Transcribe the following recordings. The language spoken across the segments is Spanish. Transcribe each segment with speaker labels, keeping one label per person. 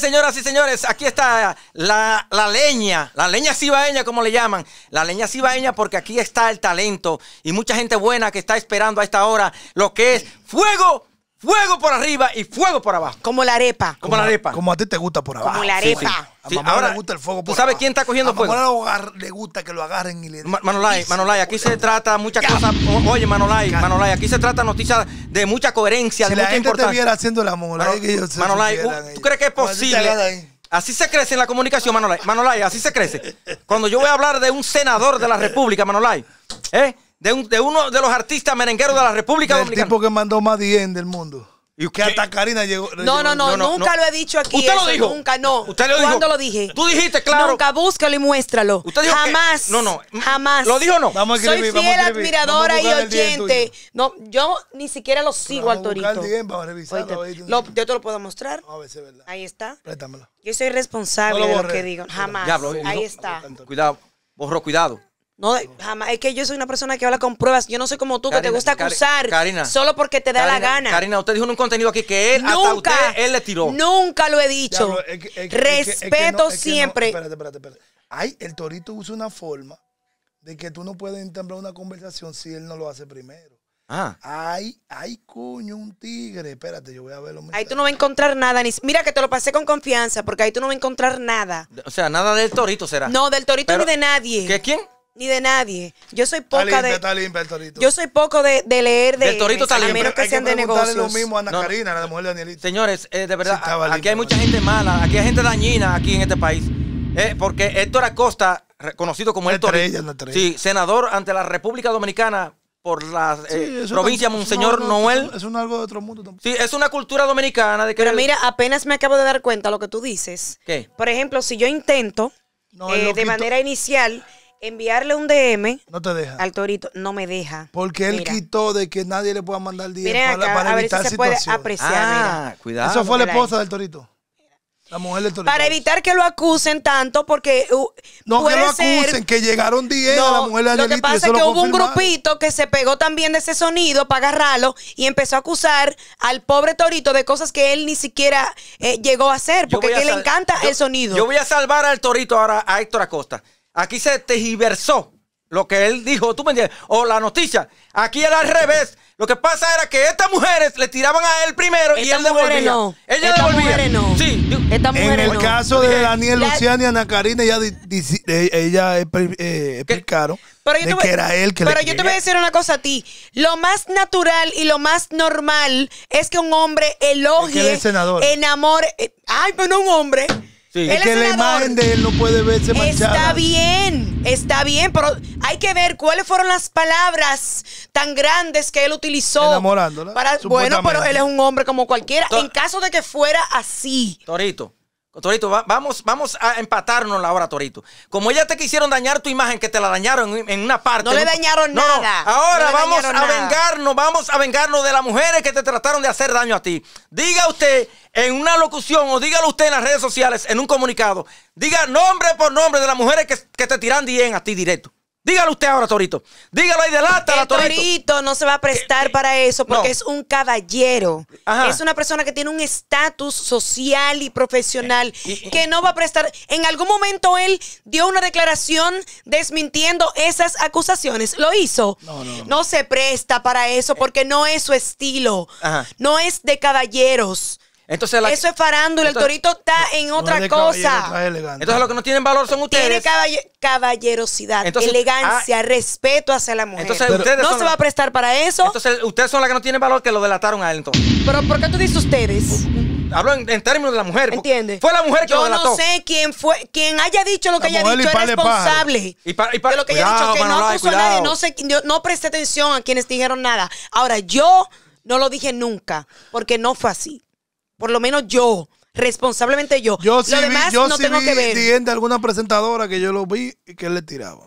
Speaker 1: señoras y señores, aquí está la, la, leña, la leña cibaeña, como le llaman. La leña cibaeña, porque aquí está el talento y mucha gente buena que está esperando a esta hora lo que es Fuego Fuego por arriba y fuego por abajo. Como la arepa. Como, la arepa.
Speaker 2: Como a ti te gusta por abajo. Como la arepa. A ahora, le gusta
Speaker 1: el fuego por ¿Tú sabes quién está cogiendo fuego? A
Speaker 2: le gusta que lo agarren y
Speaker 1: le den. Manolay, Manolay, aquí se trata muchas cosas. Oye, Manolay, Manolay, aquí se trata noticias de mucha coherencia, si de la mucha gente te viera haciendo
Speaker 2: el amor, Manolay, ¿tú
Speaker 1: crees que es posible? Así se crece en la comunicación, Manolay. Manolay, así se crece. Cuando yo voy a hablar de un senador de la República, Manolay, ¿eh? de, de uno de los artistas merengueros de la República Dominicana. El
Speaker 2: tipo que mandó más bien del mundo.
Speaker 1: Y que hasta Karina llegó.
Speaker 2: No, no, no, nunca lo he
Speaker 3: dicho aquí. Usted lo dijo. Nunca, no. Usted lo dijo. ¿Cuándo lo dije? Tú dijiste, claro. Nunca búscalo y muéstralo. Usted dijo jamás. no, no. Jamás. ¿Lo dijo o no? Soy fiel admiradora y oyente. No, yo ni siquiera lo sigo al torito. yo te lo puedo mostrar. A ver, es verdad. Ahí está. Yo soy responsable de lo que digo. Jamás. Eh, ahí está.
Speaker 1: Cuidado. borro cuidado.
Speaker 3: No, jamás. Es que yo soy una persona que habla con pruebas. Yo no soy como tú, que te gusta acusar Karina, solo porque te da la gana. Karina, usted dijo en un contenido aquí que él, hasta usted, él le tiró. Nunca lo he dicho. Respeto
Speaker 1: siempre. espérate, espérate, espérate.
Speaker 2: Ay, el torito usa una forma de que tú no puedes entablar una conversación si él no lo hace primero. Ah. Ay, ay, coño, un tigre.
Speaker 3: Espérate, yo voy a verlo. Ahí tú no vas a encontrar nada. Ni... Mira que te lo pasé con confianza, porque ahí tú no vas a encontrar nada. O sea, nada del torito será. No, del torito ni de nadie. ¿Qué quién? ni de nadie. Yo soy poca de. Yo soy poco de, leer de. El torito está limpio. A menos que sean de negocios. lo mismo Ana Karina,
Speaker 1: la mujer de Señores, eh, de verdad, aquí hay mucha gente mala, aquí hay gente dañina aquí en este país. Eh, porque Héctor Acosta, reconocido como Héctor. Sí, senador ante la República
Speaker 3: Dominicana por la eh, provincia Monseñor Noel.
Speaker 2: Es un algo de otro mundo también.
Speaker 1: Sí,
Speaker 3: es una cultura dominicana. De que Pero mira, apenas me acabo de dar cuenta lo que tú dices. ¿Qué? Por ejemplo, si yo intento de manera inicial enviarle un DM no te deja. al torito, no me deja. Porque él quitó de que nadie le pueda mandar DM para, evitar si se puede apreciar. Ah, cuidado. Eso fue la esposa del torito. La mujer del torito. Para evitar que lo acusen tanto, porque. Uh, no que lo acusen, que llegaron 10 a la mujer de Lo que pasa es que hubo un grupito que se pegó también de ese sonido para agarrarlo y empezó a acusar al pobre torito de cosas que él ni siquiera eh, llegó a hacer, porque a que le encanta el sonido. Yo voy a salvar
Speaker 1: al torito ahora, a Héctor Acosta. Aquí se tejiversó lo que él dijo, tú me entiendes, o la noticia. Aquí era al revés. Lo que pasa era que estas mujeres le tiraban a él primero y él devolvía. No. Ella devolvió. Mujeres no. Sí. en el caso de Daniel Luciani
Speaker 2: y Ana Karina, ella, eh, ella eh, eh explicaron pero yo te que era él que Pero yo te voy a
Speaker 3: decir una cosa a ti. Lo más natural y lo más normal es que un hombre elogie, en amor, enamore. Eh, ay, pero no un hombre. Es que la imagen
Speaker 2: de él no puede verse manchada. Está
Speaker 3: bien, está bien, pero hay que ver cuáles fueron las palabras tan grandes que él utilizó. Enamorándola. bueno, pero él es un hombre como cualquiera. en caso de que fuera así.
Speaker 1: Torito. Torito, vamos, vamos a empatarnos la Torito. Como ya te quisieron dañar tu imagen, que te la dañaron en, una parte. No le dañaron nada. Ahora vamos a vengarnos, vamos a vengarnos de las mujeres que te trataron de hacer daño a ti. Diga usted en una locución o dígalo usted en las redes sociales, en un comunicado. Diga nombre por nombre de las mujeres que, que te tiran bien a ti directo. Dígalo usted ahora, Torito. Dígalo
Speaker 3: ahí delante, la Torito. Torito no se va a prestar para eso porque es un caballero. Es una persona que tiene un estatus social y profesional eh, que no va a prestar. En algún momento él dio una declaración desmintiendo esas acusaciones. Lo hizo. No, se presta para eso eh. porque no es su estilo. No es de caballeros. Eso es farándula, el torito está en otra cosa.
Speaker 1: Entonces lo que no tienen valor son ustedes.
Speaker 3: Tiene caballerosidad, elegancia, ah, respeto hacia la mujer. Entonces, ustedes no se va a
Speaker 1: prestar para eso. Entonces ustedes son las que no tienen valor que lo delataron a él entonces.
Speaker 3: Pero ¿por qué tú dices ustedes?
Speaker 1: Hablo en, términos de la mujer. ¿Entiendes? Fue la mujer que lo delató. Yo no
Speaker 3: sé quién fue, quien haya dicho lo que haya dicho es responsable.
Speaker 1: Y para de lo que haya dicho, que
Speaker 3: no preste no, atención a quienes dijeron nada. Ahora, yo no lo dije nunca, porque no fue así por lo menos yo, responsablemente yo. Yo sí yo no tengo que ver.
Speaker 2: de alguna presentadora que yo lo vi y que le
Speaker 1: tiraba.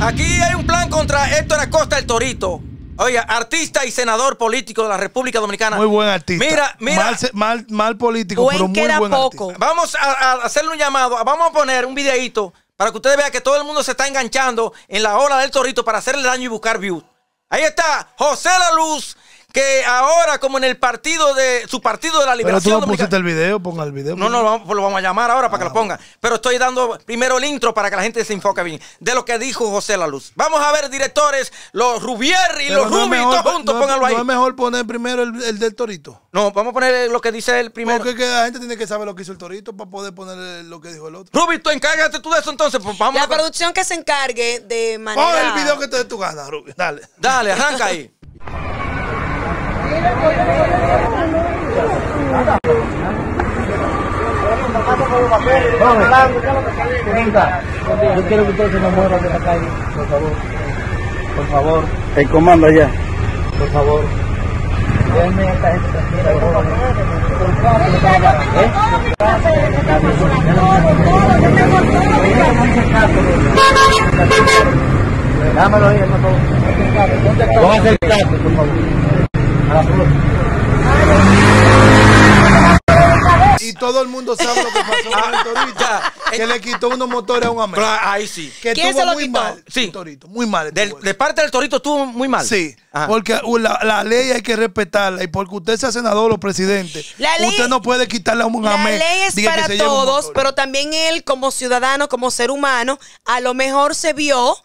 Speaker 3: Aquí hay un
Speaker 1: plan contra Héctor Acosta el Torito. Oiga, artista y senador político de la República Dominicana. Muy buen artista. Mira, mira. Mal, político, buen pero muy buen poco. Artista. Vamos a, a, hacerle un llamado. Vamos a poner un videíto para que ustedes vean que todo el mundo se está enganchando en la ola del torito para hacerle daño y buscar views. Ahí está José La Luz que ahora, como en el partido de su partido de la liberación. Pero tú no pusiste
Speaker 2: el video, ponga el video. No, no,
Speaker 1: pues. pues lo vamos, a llamar ahora para que lo ah, ponga. Pero estoy dando primero el intro para que la gente se enfoque bien de lo que dijo José La Vamos a ver, directores, los Rubier y los no todos juntos, ahí. es
Speaker 2: mejor poner primero el, del Torito. No, vamos a poner lo que dice el primero. Porque la gente tiene que saber lo que hizo el Torito para poder poner lo que dijo el
Speaker 3: otro. Rubi, tú encárgate tú de eso entonces. Pues la producción que se encargue de manejar. Pon el video que te
Speaker 2: dé tu gana, Rubi. Dale. Dale, arranca ahí.
Speaker 3: quiero que
Speaker 1: de la calle, por favor. Por favor. El comando allá.
Speaker 2: Por favor. Déjenme esta gente
Speaker 3: por favor. Y todo el mundo sabe lo que pasó con ah, torito.
Speaker 2: Que le quitó unos motores a un amigo. Ahí sí. Que estuvo muy mal. torito, muy mal. de parte del torito estuvo muy mal. Sí. Porque uh, la, ley hay que respetarla. Y porque usted sea senador o presidente, usted no puede quitarle a un La ley es para todos,
Speaker 3: pero también él, como ciudadano, como ser humano, a lo mejor se vio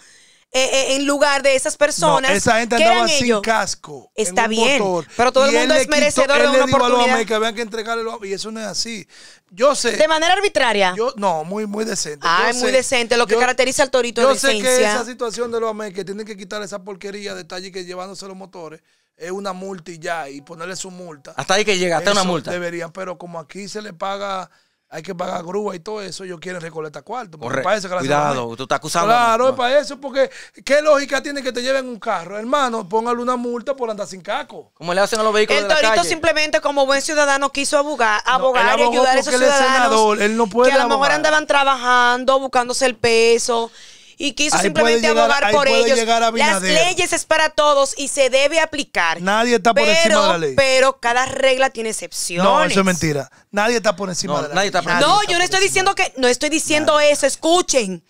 Speaker 3: eh, eh, en lugar de esas personas. esa gente andaba sin casco. Está bien. pero todo el mundo es merecedor de una los
Speaker 2: vean que entregarle y eso no es así. Yo sé. De manera arbitraria. no, muy, muy decente. Ah, muy decente. Lo que caracteriza al torito yo es Yo sé que esa situación de los que tienen que quitar esa porquería de talle que llevándose los motores es una multa y ya, y ponerle su multa.
Speaker 1: Hasta ahí que llega, hasta una multa.
Speaker 2: Deberían, pero como aquí se le paga hay que pagar grúa y todo eso, ellos quieren recolectar cuarto. Correcto. Para eso Cuidado, tú estás acusando. Claro, para eso, porque ¿qué lógica tiene
Speaker 3: que te lleven un carro? Hermano, póngale una multa por andar sin caco.
Speaker 1: Como le hacen a los vehículos el de la calle.
Speaker 3: simplemente como buen ciudadano quiso abogar, abogar y ayudar a esos ciudadanos. puede que a lo mejor andaban trabajando, buscándose el peso, y quiso simplemente abogar por ellos. Las leyes es para todos y se debe aplicar. Nadie está por encima de la ley. Pero cada regla tiene excepciones. No, eso es
Speaker 2: mentira. Nadie está por
Speaker 3: encima de la ley. no, yo no estoy diciendo que no estoy diciendo eso, escuchen.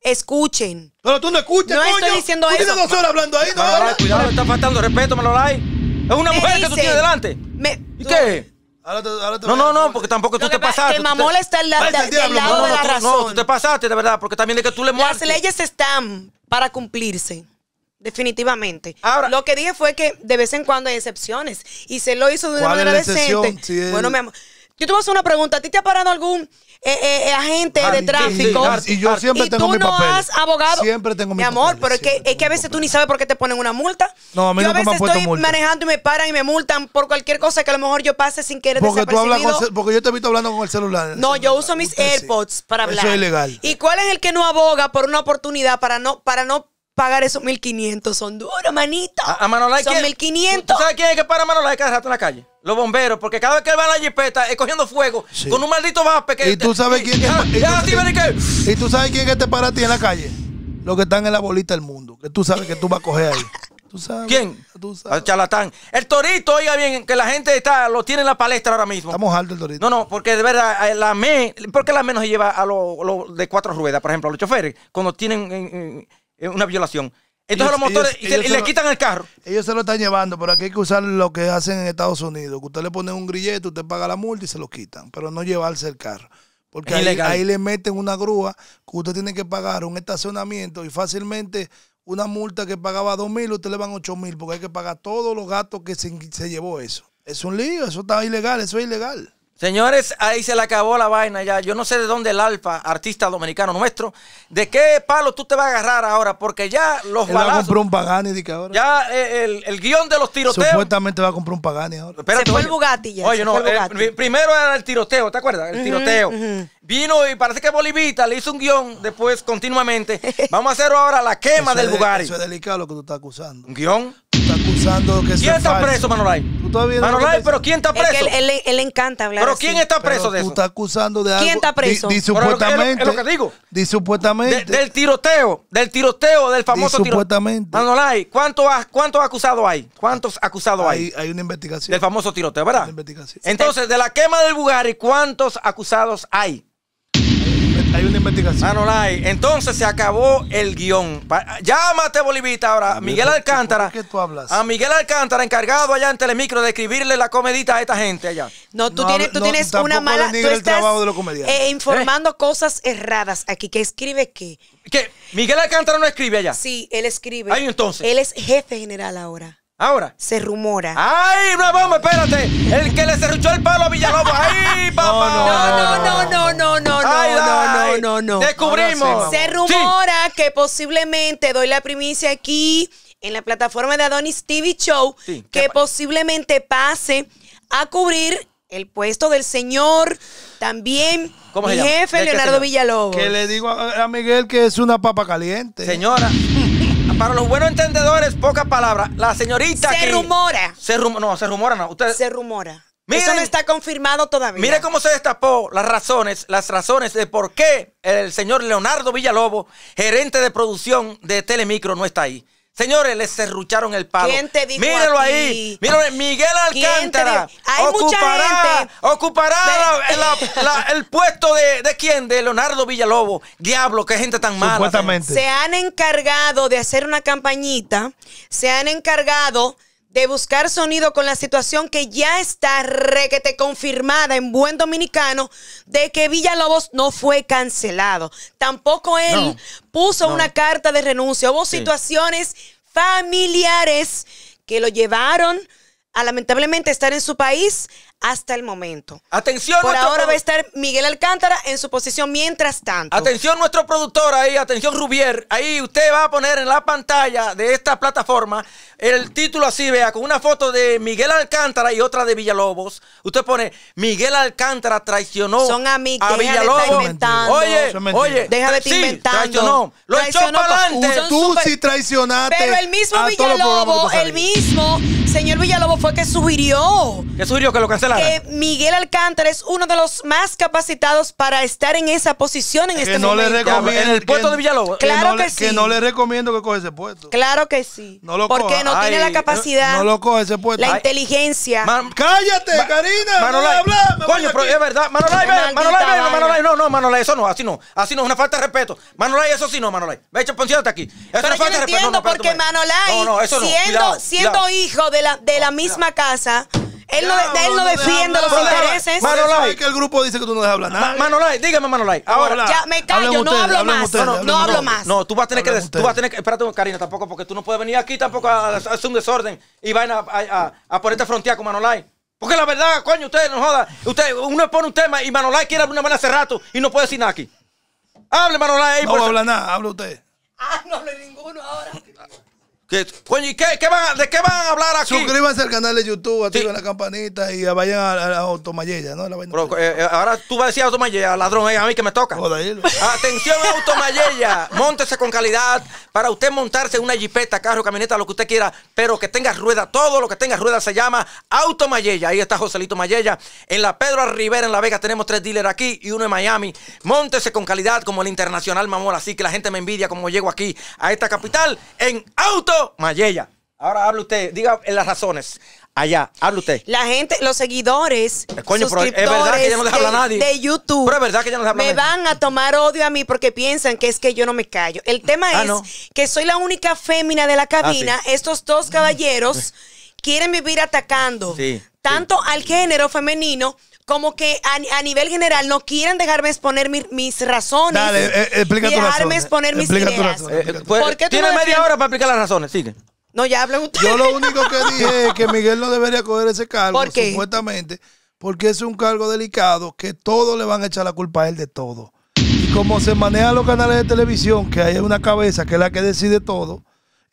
Speaker 3: Escuchen. Pero tú no escuchas, No estoy diciendo tú eso. Tienes dos horas hablando ahí, no, no,
Speaker 1: Cuidado, está faltando respeto, Malolay. Es una mujer que tú tienes delante. ¿Y qué?
Speaker 2: no,
Speaker 1: no, no, porque tampoco tú te pasaste. Que Mamola está al, lado de la razón. No, tú te pasaste, de verdad, porque también es que tú le mueres. Las leyes
Speaker 3: están para cumplirse. Definitivamente. Ahora, lo que dije fue que de vez en cuando hay excepciones. Y se lo hizo de una manera decente. bueno, mi amor. Yo te voy a hacer una pregunta. ¿A ti te ha parado algún eh, eh, eh agente de tráfico? y yo siempre tengo mi papel. tú no has abogado? Siempre tengo mi Mi amor, pero es que, es que a veces tú ni sabes por qué te ponen una multa. No, a mí yo nunca a veces me han puesto estoy manejando y me paran y me multan por cualquier cosa que a lo mejor yo pase sin querer Porque tú hablas
Speaker 2: porque yo te he visto hablando con el celular. No, yo
Speaker 3: uso mis AirPods para hablar. Eso es ilegal. ¿Y cuál es el que no aboga por una oportunidad para no, para no pagar esos 1500 son duros, manito. A, Manolay, Son 1500. ¿Tú sabes quién es que para a Manolay cada rato en la calle?
Speaker 1: Los bomberos, porque cada vez que él va a la jipeta es cogiendo fuego con un maldito vape que. Y tú sabes quién. Y,
Speaker 2: tú sabes quién que te para ti en la calle. Los que están en la bolita del mundo. Que tú sabes que tú vas a coger ahí.
Speaker 1: ¿Quién? Tú charlatán. El torito, oiga bien, que la gente está, lo tiene en la palestra ahora mismo. Estamos alto el torito. No, no, porque de verdad, eh, la ME, ¿por qué la ME no lleva a los de cuatro ruedas, por ejemplo, a los choferes, cuando tienen eh, eh, una violación? Entonces los motores y, le quitan el carro.
Speaker 2: Ellos se lo están llevando, pero aquí hay que usar lo que hacen en Estados Unidos. Que usted le pone un grillete, usted paga la multa y se lo quitan, pero no llevarse el carro. Porque ahí, le meten una grúa que usted tiene que pagar un estacionamiento y fácilmente una multa que pagaba dos mil, usted le van ocho mil, porque hay que pagar todos los gastos que se, se llevó eso. Es un lío, eso está ilegal, eso es ilegal.
Speaker 1: Señores, ahí se le acabó la vaina ya. Yo no sé de dónde el Alfa, artista dominicano nuestro, de qué palo tú te vas a agarrar ahora, porque ya los Va a comprar un
Speaker 2: Pagani, ahora.
Speaker 1: Ya eh, el, guión de los tiroteos.
Speaker 2: Supuestamente va a comprar un Pagani ahora. se fue
Speaker 1: el Bugatti ya. Oye, no, eh, primero era el tiroteo, ¿te acuerdas? El tiroteo. Vino y parece que Bolivita le hizo un guión después continuamente. Vamos a hacer ahora la quema del Bugatti. Eso
Speaker 2: es delicado
Speaker 3: lo que tú estás acusando.
Speaker 2: ¿Un guión? que ¿Quién está preso, Manolay? ¿Tú Manolay, pero ¿quién está preso? él, él, le
Speaker 3: encanta hablar. ¿Pero quién está preso de
Speaker 2: eso? acusando de ¿Quién está preso? Di, Es
Speaker 3: lo,
Speaker 1: que digo. del tiroteo, del tiroteo, del famoso tiroteo. Supuestamente. Manolay, ¿cuántos acusados hay? ¿Cuántos acusados hay? hay? Hay una investigación. Del famoso tiroteo, ¿verdad? una investigación. Entonces, de la quema del Bugari, ¿cuántos acusados hay? investigación. Ah, no la Entonces se acabó el guión. Llámate, Bolivita, ahora. Miguel Alcántara. qué tú hablas? A Miguel Alcántara, encargado allá en Telemicro de escribirle la comedita a esta gente allá. No, tú tienes, una mala. Tú estás eh, ¿Eh? informando
Speaker 3: cosas erradas aquí. ¿Qué escribe qué?
Speaker 1: ¿Qué? Miguel Alcántara no escribe allá. Sí,
Speaker 3: él escribe. Ahí entonces. Él es jefe general ahora. Ahora. Se rumora. ¡Ay, una Espérate. El que le cerruchó el palo a Villalobos. ¡Ay, papá! No, no, no, no, no, no, no, no, no, no, no. Descubrimos. Se rumora que posiblemente doy la primicia aquí en la plataforma de Adonis TV Show que posiblemente pase a cubrir el puesto del señor, también mi jefe Leonardo Villalobos. Que le
Speaker 1: digo a Miguel que es una papa caliente. Señora, para los buenos entendedores, pocas palabras. La señorita se rumora. Se rumora. No, se rumora no. Se rumora. Eso no
Speaker 3: está confirmado todavía. Mire
Speaker 1: cómo se destapó las razones, las razones de por qué el señor Leonardo Villalobo, gerente de producción de Telemicro, no está ahí. Señores, les cerrucharon el palo. ¿Quién ahí. Miguel Alcántara. Hay ocupará, Ocupará el puesto de, de quién? De Leonardo Villalobos. Diablo, qué gente tan mala. Supuestamente. Se
Speaker 3: han encargado de hacer una campañita. Se han encargado de buscar sonido con la situación que ya está requete confirmada en buen dominicano de que Villalobos no fue cancelado. Tampoco él puso una carta de renuncia. Hubo situaciones familiares que lo llevaron a lamentablemente estar en su país hasta el momento.
Speaker 1: Atención. Por ahora va a
Speaker 3: estar Miguel Alcántara en su posición mientras tanto.
Speaker 1: Atención nuestro productor ahí, atención Rubier. Ahí usted va a poner en la pantalla de esta plataforma el título así, vea, con una foto de Miguel Alcántara y otra de Villalobos. Usted pone, Miguel Alcántara traicionó Son a Villalobos. Oye, oye, deja de sí, inventando. Traicionó. Lo echó para adelante. Tú super... sí traicionaste.
Speaker 3: Pero el mismo Villalobos, el mismo señor Villalobos fue que sugirió. que sugirió?
Speaker 1: Que lo cancelara. Que
Speaker 3: Miguel Alcántara es uno de los más capacitados para estar en esa posición en este no momento. Le recomiendo, en el puesto de Villalobos. Claro que, no sí. Que no le
Speaker 2: recomiendo que coge ese puesto.
Speaker 3: Claro que sí.
Speaker 2: No lo Porque no tiene la capacidad. No, coge ese La
Speaker 3: inteligencia. cállate, Karina. Manolay. No coño, pero es verdad. Manolay, Manolay, Manolay,
Speaker 1: no, no, Manolay, eso no, así no. Así no, es una falta de respeto. Manolay, eso sí no, Manolay. Ve, hecho, hasta aquí. Eso pero falta no de entiendo respeto. porque Manolay, siendo,
Speaker 3: hijo de la misma casa, él no, él no defiende los intereses. Manolay.
Speaker 1: que el grupo dice que tú no dejas hablar nada. Manolay, dígame Manolay. Ahora. Ya me callo, no hablo más. No hablo más. No, tú vas a tener que... Tú vas a tener que... Espérate, Karina, tampoco, porque tú no puedes venir aquí tampoco a hacer un desorden y vaina a ponerte a frontera con Manolay. Porque la verdad, coño, ustedes no jodan. Ustedes, uno pone un tema y Manolay quiere hablar una manera hace rato y no puede decir nada aquí. Hable, Manolay. Ahí no habla nada, hable usted. Ah, no hable ninguno ahora.
Speaker 2: ¿De qué van a hablar aquí? Suscríbanse al canal de YouTube, activen la campanita y
Speaker 1: vayan a, Automayella, ¿no? Eh, eh, ahora tú vas a decir Automayella, ladrón, eh, a mí que me toca. Atención Automayella, montese con calidad para usted montarse una jipeta, carro, camioneta, lo que usted quiera, pero que tenga rueda, todo lo que tenga rueda se llama Automayella. Ahí está Joselito Mayella. En la Pedro Rivera, en La Vega, tenemos tres dealers aquí y uno en Miami. Montese con calidad como el Internacional Mamor, así que la gente me envidia como llego aquí a esta capital en Auto Mayella. Ahora hable usted, diga las razones. Allá, habla usted. La gente, los
Speaker 3: seguidores, eh, Coño, es verdad que ya no habla de, nadie. De
Speaker 1: YouTube. Pero es verdad que ya no Me
Speaker 3: van a tomar odio a mí porque piensan que es que yo no me callo. El tema ah, es que soy la única fémina de la ah, cabina. Estos dos caballeros quieren vivir atacando tanto al género femenino como que a, nivel general no quieren dejarme exponer mis razones. Dale, eh, eh, explica tu razón. Dejarme exponer mis Tu media
Speaker 1: hora para explicar las razones, sigue.
Speaker 2: No, ya hablen usted. Yo lo único que dije es que Miguel no debería coger ese cargo, ¿Por supuestamente, porque es un cargo delicado que todos le van a echar la culpa a él de todo. Y como se manejan los canales de televisión, que hay una cabeza que es la que decide todo,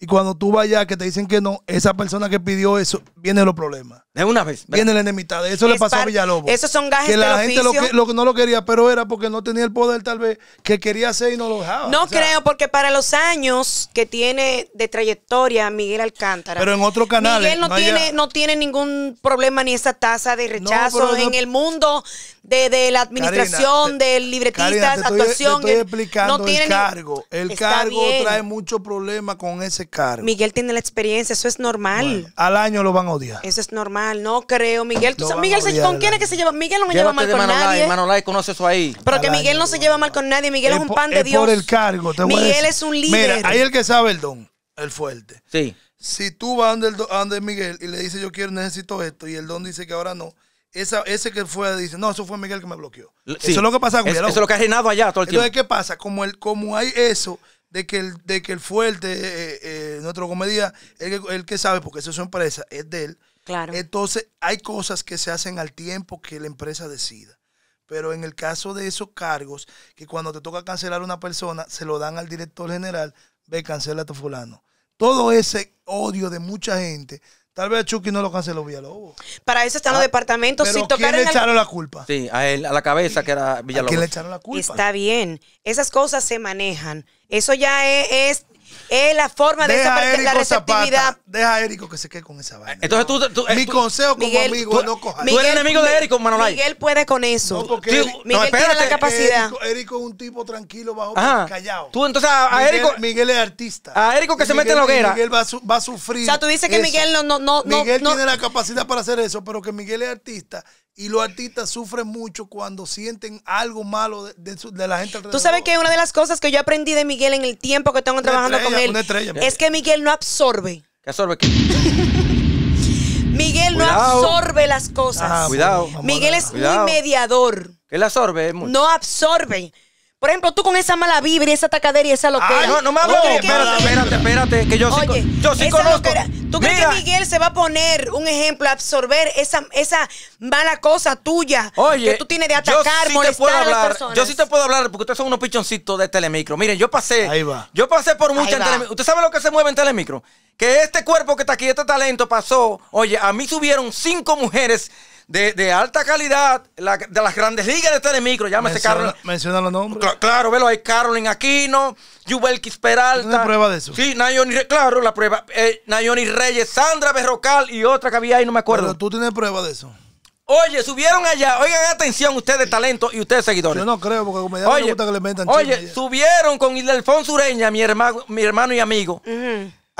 Speaker 2: y cuando tú vayas, que te dicen que no, esa persona que pidió eso, vienen los problemas. De una vez. Viene la enemistad. Eso le pasó a Villalobos. Esos son gajes Que la gente no lo quería, pero era porque no tenía el poder, tal vez, que quería hacer y no lo dejaba. No creo,
Speaker 3: porque para los años que tiene de trayectoria Miguel Alcántara. Pero en otro canal. Miguel eh, no, tiene, no tiene ningún problema ni esa tasa de rechazo en el mundo de, la administración, del libretista, Karina, actuación. tiene cargo. El cargo trae mucho problema con ese cargo. Miguel tiene la experiencia, eso es normal. al año lo van a odiar. Eso es normal, no creo. Miguel, ¿tú sabes? Miguel ¿con quién es que se lleva? Miguel no me lleva mal con nadie.
Speaker 1: Manolai conoce eso ahí. Pero que Miguel
Speaker 3: no se lleva mal con nadie, Miguel es, un pan de Dios. Por el
Speaker 2: cargo, Miguel es un líder. Mira, ahí el que sabe el don, el fuerte. Sí. Si tú vas donde Miguel y le dices yo quiero, necesito esto, y el don dice que ahora no, ese que fue dice, no, eso fue Miguel que me bloqueó.
Speaker 1: Eso es lo que pasa con Miguel. Eso es lo que ha reinado allá todo el tiempo. Entonces,
Speaker 2: ¿qué pasa? Como, el, como hay eso, de que el, de que fuerte, eh, eh, eh, nuestro comedia, el, el, que sabe, porque esa es su empresa, es de él. Claro. Entonces, hay cosas que se hacen al tiempo que la empresa decida. Pero en el caso de esos cargos, que cuando te toca cancelar a una persona, se lo dan al director general, ve, cancela a tu fulano. Todo ese odio de mucha gente Tal vez Chucky no lo canceló Villalobos.
Speaker 3: Para eso están los ah, departamentos sin tocar. ¿Quién le en echaron la
Speaker 1: culpa? Sí, a la cabeza que era Villalobos. quién le echaron
Speaker 3: la culpa? Está bien. Esas cosas se manejan. Eso ya e, es es la forma de deja esa la receptividad. Deja a Érico
Speaker 2: que se quede con esa vaina. Entonces tú, tú mi eh, consejo como Miguel, amigo tú, no cojas. Tú eres enemigo de Érico, Manolay. Miguel
Speaker 3: puede con eso. No, porque Miguel tiene la capacidad.
Speaker 2: Erico es un tipo tranquilo, bajo, callado. Tú entonces a, Erico
Speaker 3: Miguel, es artista. A Érico que se mete en la hoguera. Miguel
Speaker 2: va, va, a sufrir. O sea, tú dices que Miguel no
Speaker 3: no no Miguel tiene la
Speaker 2: capacidad para hacer eso, pero que Miguel es artista y los artistas sufren mucho cuando sienten algo malo de, la gente alrededor. Tú sabes que una de
Speaker 3: las cosas que yo aprendí de Miguel en el tiempo que tengo trabajando con él es que Miguel no absorbe.
Speaker 1: ¿Qué absorbe? ¿Qué?
Speaker 3: Miguel no absorbe las cosas. Ah, Cuidado. Miguel es muy mediador.
Speaker 1: Él absorbe No
Speaker 3: absorbe. Por ejemplo, tú con esa mala vibra y esa tacadera y esa ah, loquera. no, no me hago. espérate, espérate,
Speaker 1: espérate, que yo sí, yo sí conozco.
Speaker 3: ¿Tú crees que Miguel se va a poner un ejemplo, a absorber esa, esa mala cosa tuya que tú tienes de atacar, sí molestar a las personas? Yo
Speaker 1: sí te puedo hablar porque ustedes son unos pichoncitos de Telemicro. Miren, yo pasé. Ahí va. Yo pasé por mucha en Telemicro. ¿Usted sabe lo que se mueve en Telemicro? Que este cuerpo que está aquí, este talento pasó. Oye, a mí subieron cinco mujeres de, alta calidad, de las grandes ligas de Telemicro, este llámese Carlos.
Speaker 2: Menciona los nombres.
Speaker 1: claro, velo, hay Carolyn Aquino, Yubelkis ¿Tú tienes prueba de eso? Sí, Nayoni, claro, la prueba. Eh, Nayoni Reyes, Sandra Berrocal y otra que había ahí, no me acuerdo. Pero tú tienes prueba de eso. Oye, subieron allá. Oigan, atención, ustedes talento y ustedes seguidores. Yo no creo, porque como me gusta que le metan Oye, subieron con Ildefonso Ureña, mi hermano, mi hermano y amigo.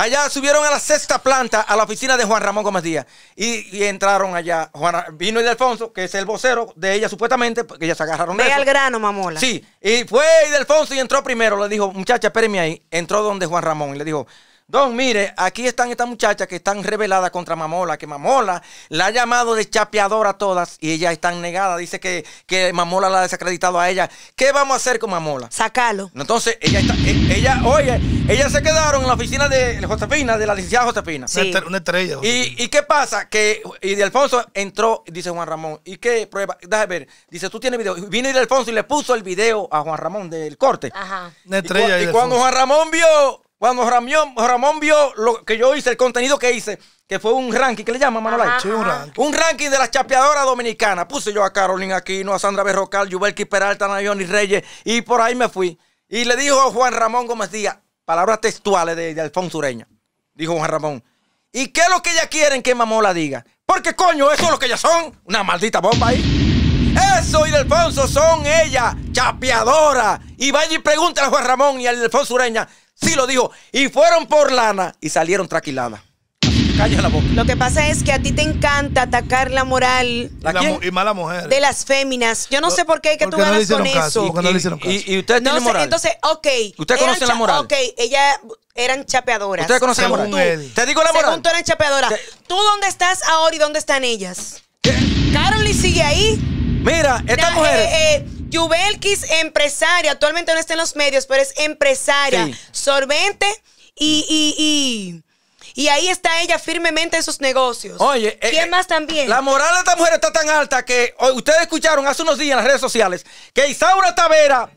Speaker 1: Allá subieron a la sexta planta a la oficina de Juan Ramón Gómez Díaz. Y, entraron allá. juan vino el Alfonso, que es el vocero de ella supuestamente, porque ya se agarraron Ve al
Speaker 3: grano, mamola. Sí.
Speaker 1: Y fue Alfonso y entró primero. Le dijo, muchacha, espéreme ahí. Entró donde Juan Ramón y le dijo, Don, mire, aquí están estas muchachas que están rebeladas contra Mamola, que Mamola la ha llamado de chapeadora a todas y ellas están negadas. Dice que, que Mamola la ha desacreditado a ella. ¿Qué vamos a hacer con Mamola? Sacarlo. Entonces, ella está, eh, ella, oye, ellas se quedaron en la oficina de Josefina, de la licenciada Josefina. Una estrella. Y, qué pasa? Que, y de Alfonso entró, dice Juan Ramón, ¿y qué prueba? Déjame ver, dice, tú tienes video. Vino de Alfonso y le puso el video a Juan Ramón del corte. Ajá. Una estrella. y cuando Juan Ramón vio cuando Ramón, vio lo que yo hice, el contenido que hice, que fue un ranking, ¿qué le llama, Manolay? un ranking. de las chapeadoras dominicanas. Puse yo a Carolina no a Sandra Berrocal, Yubelki Peralta, Nayoni Reyes, y por ahí me fui. Y le dijo Juan Ramón Gómez Díaz, palabras textuales de, Alfonso Ureña, dijo Juan Ramón. ¿Y qué es lo que ellas quieren que Mamola diga? Porque coño, eso es lo que ellas son. Una maldita bomba ahí. Eso y Alfonso son ellas, chapeadoras. Y vaya y pregúntale a Juan Ramón y a Alfonso Ureña Sí lo dijo. Y fueron por lana y salieron traquiladas.
Speaker 3: Calla la boca. Lo que pasa es que a ti te encanta atacar la moral y mala mujer. de las féminas. Yo no sé por qué que tú ganas con eso. Y, no Y, ustedes tienen moral. Entonces, ok. usted conoce la moral. Ok, ella eran chapeadoras. usted conoce la moral. te digo la moral. Según tú eran chapeadoras. ¿Tú dónde estás ahora y dónde están ellas? ¿Qué? Carly sigue ahí. Mira, esta mujer. Eh, eh, Yubelkis, empresaria, actualmente no está en los medios, pero es empresaria, sorbente y, y, ahí está ella firmemente en sus negocios. Oye, eh, ¿quién eh, más también? La moral de esta mujer está
Speaker 1: tan alta que ustedes escucharon hace unos días en las redes sociales que Isaura Tavera,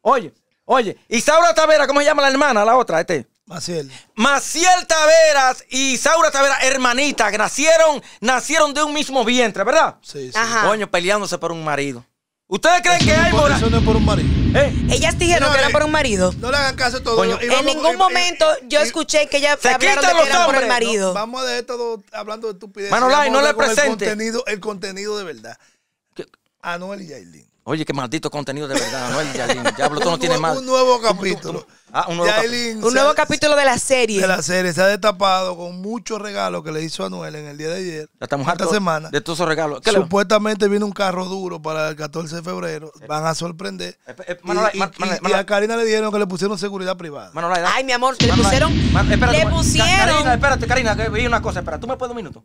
Speaker 1: oye, oye, Isaura Tavera, ¿cómo se llama la hermana, la otra, este? Maciel. Maciel Taveras y Isaura Tavera, hermanita nacieron, nacieron de un mismo vientre, ¿verdad? Sí, sí. Coño, peleándose por un marido. ¿Ustedes creen que hay por, un marido. ¿Eh? Ellas dijeron que era por eh, un marido. No le hagan caso a todo. en ningún eh,
Speaker 3: momento yo eh, escuché que ella hablaron de que era por el marido. vamos a dejar
Speaker 2: todo hablando de estupideces. Manolai, no le presente. El
Speaker 3: contenido, el contenido
Speaker 2: de verdad. ¿Qué? Anuel y Aileen.
Speaker 1: Oye, qué maldito contenido de verdad, no más. Un
Speaker 2: nuevo capítulo.
Speaker 1: Ah, un nuevo, un nuevo capítulo
Speaker 2: de la serie. De la serie. Se ha destapado con muchos regalos que le hizo Anuel en el día de ayer. Ya estamos esta semana. De todos esos regalos. Supuestamente viene un carro duro para el 14 de febrero. Van a sorprender. Eh, eh, y, a Karina le dijeron que le pusieron seguridad privada.
Speaker 3: Ay, mi amor, le pusieron. le pusieron.
Speaker 1: Karina, espérate, Karina, que vi una cosa. Espera, tú me puedes un minuto.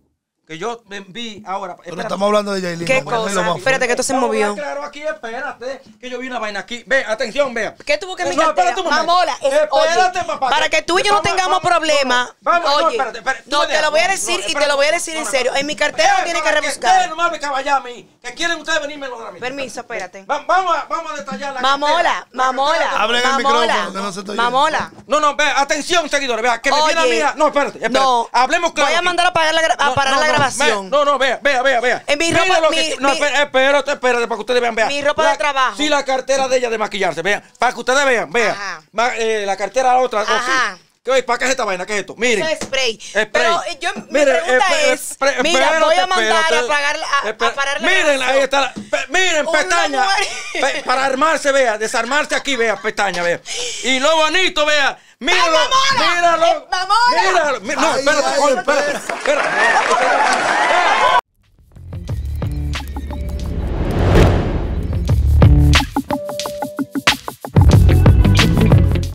Speaker 1: Que yo me vi ahora. Pero estamos hablando de Jailin. ¿Qué cosa? Espérate, que esto se movió. claro, aquí, espérate. Que yo vi una vaina aquí. Ve, atención,
Speaker 3: vea. ¿Qué tuvo que mirar? No, espérate Mamola, es, espérate, papá. Para que tú y yo no tengamos problemas. Vamos, oye, no, espérate, espérate. No, te lo voy a decir y te lo voy a decir en serio. En mi cartera tiene que rebuscar. No mames,
Speaker 1: caballá a mí. Que quieren ustedes venirme los mí. Permiso, espérate. Vamos a, detallar la Mamola, mamola. Hablen el micrófono. Mamola. No, no, ve, atención, seguidores. Vea, que me viene la mía. No, espérate, espérate.
Speaker 3: Hablemos claro. Voy a mandar a pagar la grabación
Speaker 1: no, no, vea, vea, vea, vea. En mi ropa, no, espérate, espérate, para que ustedes vean, vean. Mi ropa de trabajo. Sí, la cartera de ella de maquillarse, vea Para que ustedes vean, vea Ma, eh, la cartera la otra. Ajá. ¿Qué, ¿Para qué es esta vaina? ¿Qué es esto? Miren. es
Speaker 3: spray. spray. Pero eh, yo, mi pregunta es, mira, voy a mandar a, pagar, Miren, ahí
Speaker 1: está. La, miren, pestaña. para armarse, vea. Desarmarse aquí, vea, pestaña, vea. Y lo bonito, vea. Míralo, míralo, ¡Eh, míralo. míralo. No, espérate, ¡Espera!